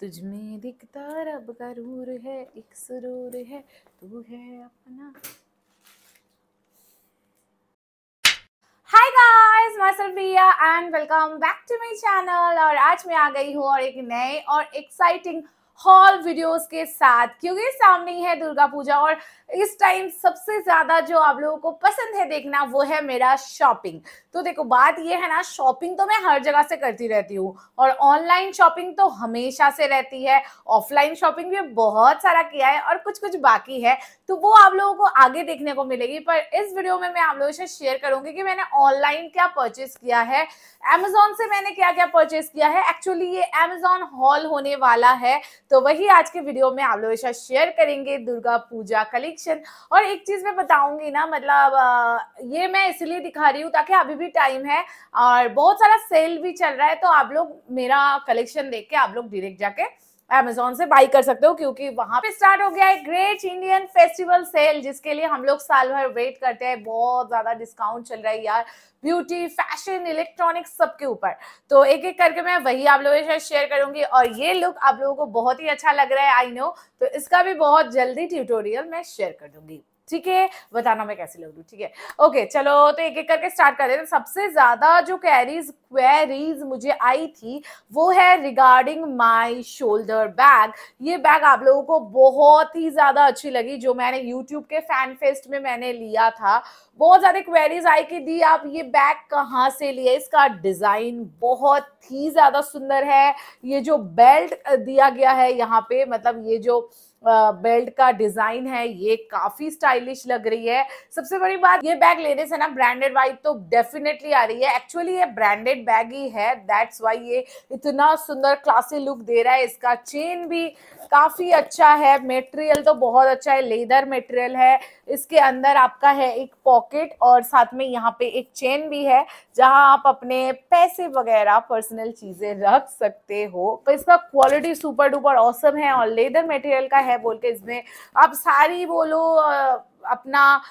तुझ में दिखता रब का रूर है एक सुरूर है तू है अपना हाय गाइस मैं Salfiya and welcome back to my channel और आज मैं आ गई हूँ और एक नए और एक्साइटिंग हॉल वीडियोस के साथ क्योंकि सामने है दुर्गा पूजा और इस टाइम सबसे ज्यादा जो आप लोगों को पसंद है देखना वो है मेरा शॉपिंग तो देखो बात ये है ना शॉपिंग तो मैं हर जगह से करती रहती हूँ और ऑनलाइन शॉपिंग तो हमेशा से रहती है ऑफलाइन शॉपिंग भी बहुत सारा किया है और कुछ कुछ बाकी है तो वो आप लोगों को आगे देखने को मिलेगी पर इस वीडियो में मैं आप लोगों से शेयर करूंगी कि मैंने ऑनलाइन क्या परचेस किया है अमेजोन से मैंने क्या क्या परचेस किया है एक्चुअली ये अमेजोन हॉल होने वाला है तो वही आज के वीडियो में आप लोगों के साथ शेयर करेंगे दुर्गा पूजा कलेक्शन और एक चीज़ मैं बताऊंगी ना मतलब ये मैं इसलिए दिखा रही हूँ ताकि अभी भी टाइम है और बहुत सारा सेल भी चल रहा है तो आप लोग मेरा कलेक्शन देख के आप लोग डिरेक्ट जाके अमेजोन से बाई कर सकते हो क्योंकि वहां पे स्टार्ट हो गया है ग्रेट इंडियन फेस्टिवल सेल जिसके लिए हम लोग साल भर वेट करते हैं बहुत ज्यादा डिस्काउंट चल रहा है यार ब्यूटी फैशन इलेक्ट्रॉनिक्स सबके ऊपर तो एक एक करके मैं वही आप लोगों के साथ शेयर करूंगी और ये लुक आप लोगों को बहुत ही अच्छा लग रहा है आई नो तो इसका भी बहुत जल्दी ट्यूटोरियल मैं शेयर कर दूंगी ठीक है बताना मैं कैसे लग रही ठीक है ओके चलो तो एक एक करके स्टार्ट कर देते सबसे ज्यादा जो कैरीज क्वेरीज मुझे आई थी वो है रिगार्डिंग माई शोल्डर बैग ये बैग आप लोगों को बहुत ही ज्यादा अच्छी लगी जो मैंने यूट्यूब के फैन फेस्ट में मैंने लिया था बहुत ज्यादा क्वेरीज आई कि दी आप ये बैग कहाँ से लिए इसका डिज़ाइन बहुत ही ज़्यादा सुंदर है ये जो बेल्ट दिया गया है यहाँ पे मतलब ये जो बेल्ट का डिजाइन है ये काफी स्टाइलिश लग रही है सबसे बड़ी बात ये बैग लेने से ना ब्रांडेड वाइब तो डेफिनेटली आ रही है एक्चुअली ये ब्रांडेड बैग ही है दैट्स वाई ये इतना सुंदर क्लासी लुक दे रहा है इसका चेन भी काफ़ी अच्छा है मेटेरियल तो बहुत अच्छा है लेदर मेटेरियल है इसके अंदर आपका है एक पॉकेट और साथ में यहाँ पे एक चेन भी है जहाँ आप अपने पैसे वगैरह पर्सनल चीज़ें रख सकते हो तो इसका क्वालिटी सुपर डुपर औसम है और लेदर मेटेरियल का है बोल के इसमें आप सारी बोलो अपना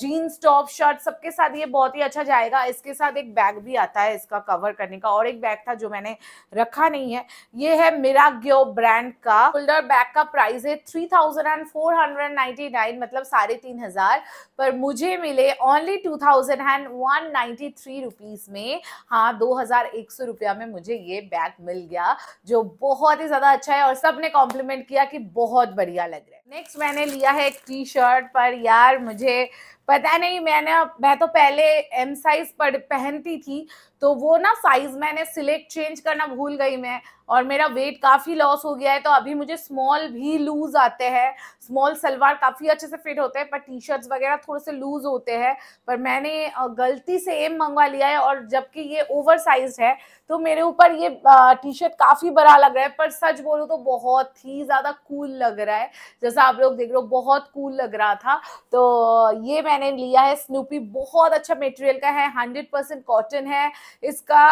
जीन्स टॉप शर्ट सबके साथ ये बहुत ही अच्छा जाएगा इसके साथ एक बैग भी आता है इसका कवर करने का और एक बैग था जो मैंने रखा नहीं है ये है मेरा ग्यो ब्रांड का शोल्डर बैग का प्राइस है three thousand and four hundred ninety nine मतलब साढ़े तीन हजार पर मुझे मिले only two thousand and one ninety three rupees में हाँ दो हजार एक सौ रुपया में मुझे ये बैग मिल गया जो बहुत ही ज़्यादा अच्छा है और सब ने कॉम्प्लीमेंट किया कि बहुत बढ़िया लग रहा है नेक्स्ट मैंने लिया है एक टी शर्ट पर यार मुझे पता नहीं मैंने मैं तो पहले एम साइज पढ़ पहनती थी तो वो ना साइज मैंने सिलेक्ट चेंज करना भूल गई मैं और मेरा वेट काफ़ी लॉस हो गया है तो अभी मुझे स्मॉल भी लूज आते हैं स्मॉल सलवार काफ़ी अच्छे से फिट होते हैं पर टी शर्ट्स वगैरह थोड़े से लूज होते हैं पर मैंने गलती से एम मंगवा लिया है और जबकि ये ओवर साइज है तो मेरे ऊपर ये टी शर्ट काफ़ी बड़ा लग रहा है पर सच बोलो तो बहुत ही ज़्यादा कूल लग रहा है जैसा आप लोग देख रहे हो बहुत कूल लग रहा था तो ये मैं मैंने लिया है स्नूपी बहुत अच्छा मटेरियल का है हंड्रेड परसेंट कॉटन है इसका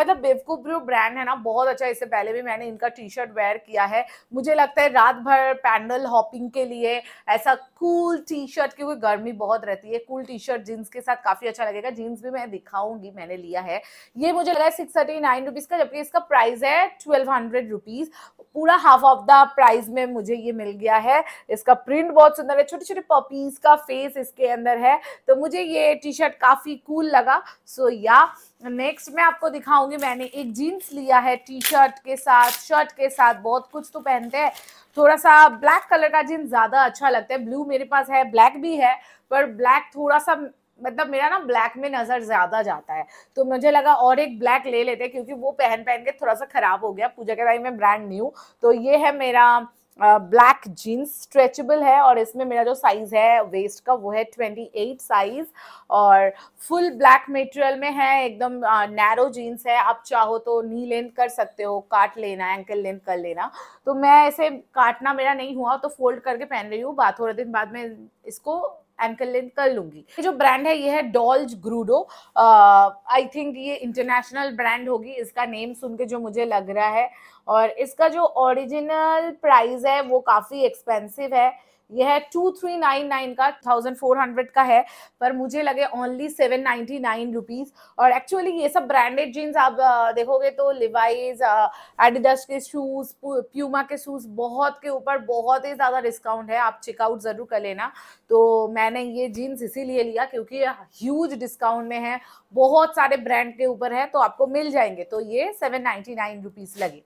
मतलब बेवकूफ ब्रांड है ना बहुत अच्छा इससे पहले भी मैंने इनका टी शर्ट वेयर किया है मुझे लगता है रात भर पैनल हॉपिंग के लिए ऐसा कूल टी शर्ट क्योंकि गर्मी बहुत रहती है कूल टी शर्ट जीन्स के साथ काफ़ी अच्छा लगेगा जीन्स भी मैं दिखाऊंगी मैंने लिया है ये मुझे लगा है सिक्स थर्टी नाइन रुपीज़ का जबकि इसका प्राइस है ट्वेल्व हंड्रेड रुपीज़ पूरा हाफ ऑफ द प्राइस में मुझे ये मिल गया है इसका प्रिंट बहुत सुंदर है छोटे छोटे पपीज़ का फेस इसके अंदर कलर है तो मुझे ये टी शर्ट काफ़ी कूल लगा सो या नेक्स्ट मैं आपको दिखाऊंगी मैंने एक जीन्स लिया है टी शर्ट के साथ शर्ट के साथ बहुत कुछ तो पहनते हैं थोड़ा सा ब्लैक कलर का जीन्स ज़्यादा अच्छा लगता है ब्लू मेरे पास है ब्लैक भी है पर ब्लैक थोड़ा सा मतलब मेरा ना ब्लैक में नज़र ज़्यादा जाता है तो मुझे लगा और एक ब्लैक ले लेते क्योंकि वो पहन पहन के थोड़ा सा ख़राब हो गया पूजा के टाइम में ब्रांड न्यू तो ये है मेरा ब्लैक जीन्स स्ट्रेचेबल है और इसमें मेरा जो साइज़ है वेस्ट का वो है 28 साइज़ और फुल ब्लैक मटेरियल में है एकदम नैरो जीन्स है आप चाहो तो नी लेंथ कर सकते हो काट लेना एंकल लेंथ कर लेना तो मैं ऐसे काटना मेरा नहीं हुआ तो फोल्ड करके पहन रही हूँ बात थोड़े दिन बाद में इसको एंकल लेंथ कर लूंगी जो ब्रांड है ये है डॉल्ज ग्रूडो आई थिंक ये इंटरनेशनल ब्रांड होगी इसका नेम सुन के जो मुझे लग रहा है और इसका जो ओरिजिनल प्राइस है वो काफ़ी एक्सपेंसिव है यह है टू थ्री नाइन नाइन का थाउजेंड फोर हंड्रेड का है पर मुझे लगे only seven ninety nine rupees और एक्चुअली ये सब ब्रांडेड जीन्स आप देखोगे तो लिवाइज एडिडस के शूज़ प्यूमा के शूज़ बहुत के ऊपर बहुत ही ज़्यादा डिस्काउंट है आप चेकआउट ज़रूर कर लेना तो मैंने ये जीन्स इसीलिए लिया क्योंकि ह्यूज डिस्काउंट में है बहुत सारे ब्रांड के ऊपर है तो आपको मिल जाएंगे तो ये सेवन नाइन्टी नाइन रुपीज़ लगे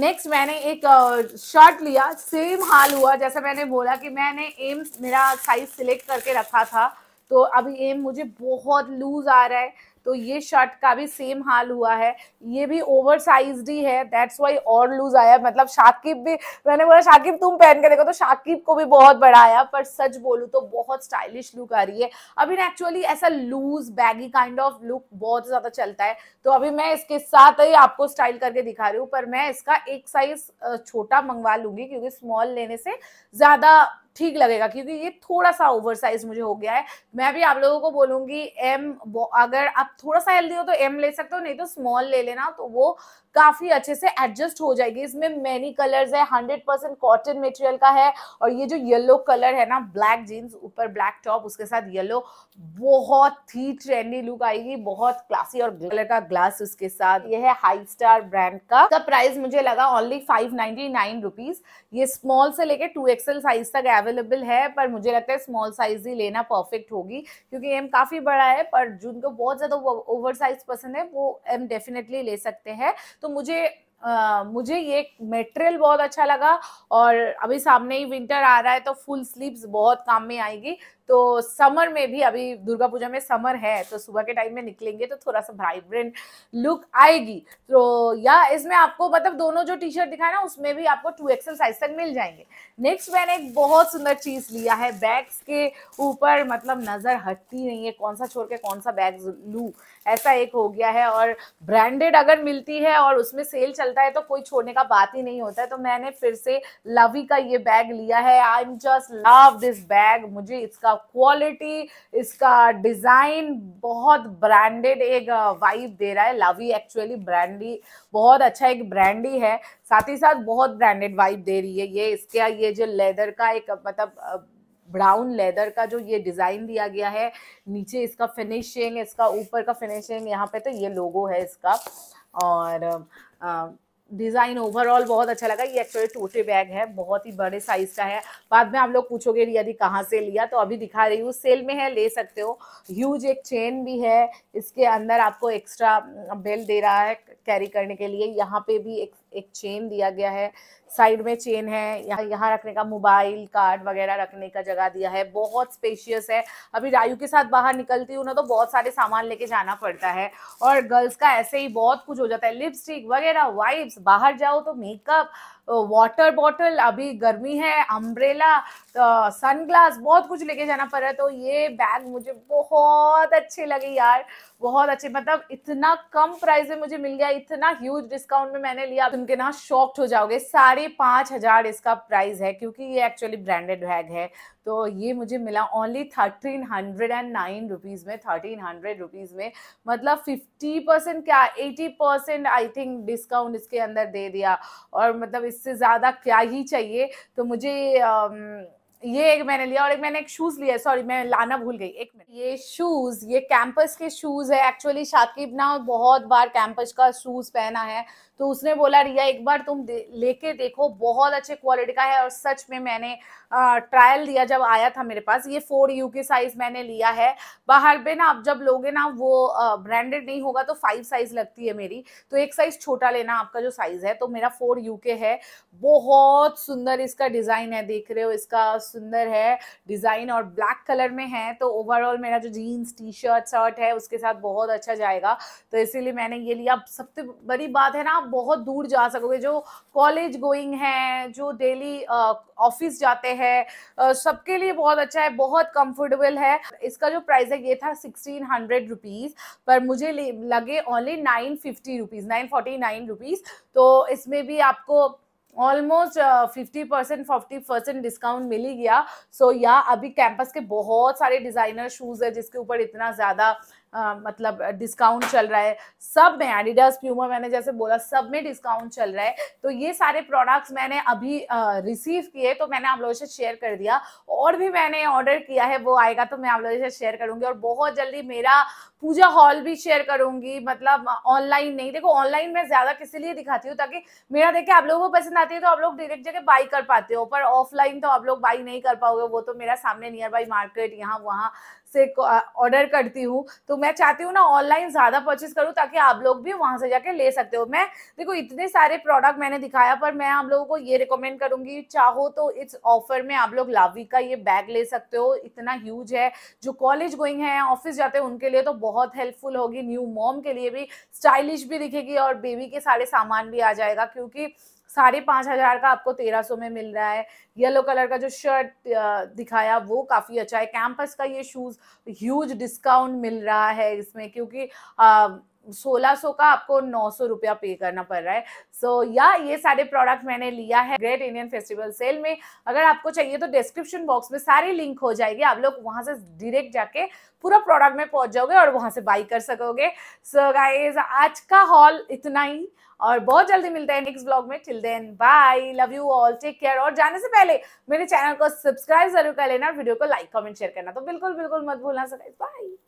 नेक्स्ट मैंने एक शर्ट लिया सेम हाल हुआ जैसे मैंने बोला कि मैंने एम मेरा साइज सिलेक्ट करके रखा था तो अभी एम मुझे बहुत लूज आ रहा है तो ये शर्ट का भी सेम हाल हुआ है ये भी ओवर साइज ही है दैट्स वाई और लूज आया मतलब शाकिब भी मैंने बोला शाकिब तुम पहन के देखो तो शाकिब को भी बहुत बड़ा आया पर सच बोलू तो बहुत स्टाइलिश लुक आ रही है अभी एक्चुअली ऐसा loose baggy kind of look बहुत ज़्यादा चलता है तो अभी मैं इसके साथ ही आपको स्टाइल करके दिखा रही हूँ पर मैं इसका एक साइज छोटा मंगवा लूंगी क्योंकि स्मॉल लेने से ज़्यादा ठीक लगेगा क्योंकि ये थोड़ा सा ओवर साइज मुझे हो गया है मैं भी आप लोगों को बोलूंगी एम अगर आप थोड़ा सा हेल्दी हो तो एम ले सकते हो नहीं तो स्मॉल ले लेना तो वो काफ़ी अच्छे से एडजस्ट हो जाएगी इसमें मेनी कलर्स है हंड्रेड परसेंट कॉटन मेटेरियल का है और ये जो येलो कलर है ना ब्लैक जीन्स ऊपर ब्लैक टॉप उसके साथ येलो बहुत ही ट्रेंडी लुक आएगी बहुत क्लासी और कलर का ग्लास उसके साथ ये है हाई स्टार ब्रांड का प्राइस मुझे लगा only five ninety nine rupees ये स्मॉल से लेके टू एक्सएल साइज तक अवेलेबल है पर मुझे लगता है स्मॉल साइज ही लेना परफेक्ट होगी क्योंकि एम काफ़ी बड़ा है पर जिनको बहुत ज़्यादा ओवर साइज पसंद है वो एम डेफिनेटली ले सकते हैं तो मुझे Uh, मुझे ये मेटेरियल बहुत अच्छा लगा और अभी सामने ही विंटर आ रहा है तो फुल स्लीव्स बहुत काम में आएगी तो समर में भी अभी दुर्गा पूजा में समर है तो सुबह के टाइम में निकलेंगे तो थोड़ा सा वाइब्रेंट लुक आएगी तो या इसमें आपको मतलब दोनों जो टी शर्ट दिखाए ना उसमें भी आपको टू एक्सएल साइज तक मिल जाएंगे नेक्स्ट मैंने एक बहुत सुंदर चीज लिया है बैग्स के ऊपर मतलब नजर हटती नहीं है कौन सा छोड़ के कौन सा बैग लू ऐसा एक हो गया है और ब्रांडेड अगर मिलती है और उसमें सेल चलता है तो कोई छोड़ने का बात ही नहीं होता है तो मैंने फिर से लवी का ये बैग लिया है I am just love this bag मुझे इसका इसका क्वालिटी इसका डिज़ाइन बहुत ब्रांडेड एक वाइब दे रहा है लावी एक्चुअली ब्रांडी बहुत अच्छा एक ब्रांडी है साथ ही साथ बहुत ब्रांडेड वाइब दे रही है ये इसका ये जो लेदर का एक मतलब ब्राउन लेदर का जो ये डिज़ाइन दिया गया है नीचे इसका फिनिशिंग इसका ऊपर का फिनिशिंग यहाँ पे तो ये लोगो है इसका और आ, डिज़ाइन ओवरऑल बहुत अच्छा लगा ये एक्चुअली टोटे बैग है बहुत ही बड़े साइज का है बाद में आप लोग पूछोगे यदि कहाँ से लिया तो अभी दिखा रही हूँ सेल में है ले सकते हो ह्यूज एक चेन भी है इसके अंदर आपको एक्स्ट्रा बेल दे रहा है कैरी करने के लिए यहाँ पे भी एक एक चेन दिया गया है साइड में चेन है यहाँ यहाँ रखने का मोबाइल कार्ड वगैरह रखने का जगह दिया है बहुत स्पेशियस है अभी रायू के साथ बाहर निकलती हूँ ना तो बहुत सारे सामान लेके जाना पड़ता है और गर्ल्स का ऐसे ही बहुत कुछ हो जाता है लिपस्टिक वगैरह वाइप्स बाहर जाओ तो मेकअप वाटर बॉटल अभी गर्मी है अम्ब्रेला तो सनग्लास बहुत कुछ लेके जाना पड़ रहा है तो ये बैग मुझे बहुत अच्छे लगे यार बहुत अच्छे मतलब इतना कम प्राइस में मुझे मिल गया इतना ह्यूज डिस्काउंट में मैंने लिया सुन के ना शॉक्ट हो जाओगे साढ़े पाँच हज़ार इसका प्राइस है क्योंकि ये एक्चुअली ब्रांडेड बैग है तो ये मुझे मिला only thirteen hundred and nine rupees में थर्टीन हंड्रेड रुपीज़ में मतलब फिफ्टी परसेंट क्या eighty percent I think discount इसके अंदर दे दिया और मतलब इससे ज़्यादा क्या ही चाहिए तो मुझे आम, ये एक मैंने लिया और एक मैंने एक शूज़ लिया सॉरी मैं लाना भूल गई एक मिनट ये शूज़ ये कैंपस के शूज़ है एक्चुअली शाकिब ना बहुत बार कैंपस का शूज़ पहना है तो उसने बोला रिया एक बार तुम दे, लेके देखो बहुत अच्छे क्वालिटी का है और सच में मैंने आ, ट्रायल दिया जब आया था मेरे पास ये फोर यू के साइज़ मैंने लिया है बाहर पे ना आप जब लोगे ना वो ब्रांडेड नहीं होगा तो फाइव साइज़ लगती है मेरी तो एक साइज़ छोटा लेना आपका जो साइज़ है तो मेरा फोर यू के है बहुत सुंदर इसका डिज़ाइन है देख रहे हो इसका सुंदर है डिज़ाइन और ब्लैक कलर में है तो ओवरऑल मेरा जो जीन्स टी शर्ट शर्ट है उसके साथ बहुत अच्छा जाएगा तो इसीलिए मैंने ये लिया सबसे बड़ी बात है ना बहुत दूर जा सकोगे जो कॉलेज गोइंग है जो डेली ऑफिस जाते हैं सबके लिए बहुत अच्छा है बहुत कंफर्टेबल है इसका जो प्राइस है ये था सिक्सटीन हंड्रेड रुपीज़ पर मुझे लगे only nine fifty rupees nine forty nine rupees तो इसमें भी आपको almost fifty percent forty percent discount मिल ही गया सो so, या yeah, अभी कैंपस के बहुत सारे डिज़ाइनर शूज़ है जिसके ऊपर इतना ज़्यादा आ, मतलब डिस्काउंट चल रहा है सब में एडिडास प्यूमा मैंने जैसे बोला सब में डिस्काउंट चल रहा है तो ये सारे प्रोडक्ट्स मैंने अभी रिसीव किए तो मैंने आप लोगों से शेयर कर दिया और भी मैंने ऑर्डर किया है वो आएगा तो मैं आप लोगों से शेयर करूंगी और बहुत जल्दी मेरा पूजा हॉल भी शेयर करूंगी मतलब ऑनलाइन नहीं देखो ऑनलाइन मैं ज़्यादा किसी लिए दिखाती हूँ ताकि मेरा देखे आप लोगों को पसंद आती है तो आप लोग डायरेक्ट जगह बाई कर पाते हो पर ऑफलाइन तो आप लोग बाई नहीं कर पाओगे वो तो मेरा सामने नियर बाई मार्केट यहाँ वहाँ से ऑर्डर करती हूँ तो मैं चाहती हूँ ना ऑनलाइन ज़्यादा परचेज करूँ ताकि आप लोग भी वहाँ से जाके ले सकते हो मैं देखो इतने सारे प्रोडक्ट मैंने दिखाया पर मैं आप लोगों को ये रिकमेंड करूँगी चाहो तो इस ऑफर में आप लोग लावी का ये बैग ले सकते हो इतना ह्यूज है जो कॉलेज गोइंग है ऑफिस जाते हैं उनके लिए तो बहुत हेल्पफुल होगी न्यू मॉम के लिए भी स्टाइलिश भी दिखेगी और बेबी के सारे सामान भी आ जाएगा क्योंकि साढ़े पाँच हज़ार का आपको तेरह सौ में मिल रहा है येलो कलर का जो शर्ट दिखाया वो काफ़ी अच्छा है कैंपस का ये शूज़ ह्यूज डिस्काउंट मिल रहा है इसमें क्योंकि सोलह सौ का आपको नौ सौ रुपया पे करना पड़ रहा है सो so, या ये सारे प्रोडक्ट मैंने लिया है ग्रेट इंडियन फेस्टिवल सेल में अगर आपको चाहिए तो डिस्क्रिप्शन बॉक्स में सारी लिंक हो जाएगी आप लोग वहां से डायरेक्ट जाके पूरा प्रोडक्ट में पहुंच जाओगे और वहां से बाई कर सकोगे सो so, गाइज आज का हॉल इतना ही और बहुत जल्दी मिलते हैं नेक्स्ट ब्लॉग में till then bye love you all take care और जाने से पहले मेरे चैनल को सब्सक्राइब जरूर कर लेना वीडियो को लाइक कमेंट शेयर करना तो बिल्कुल बिल्कुल मत भूलना सर बाय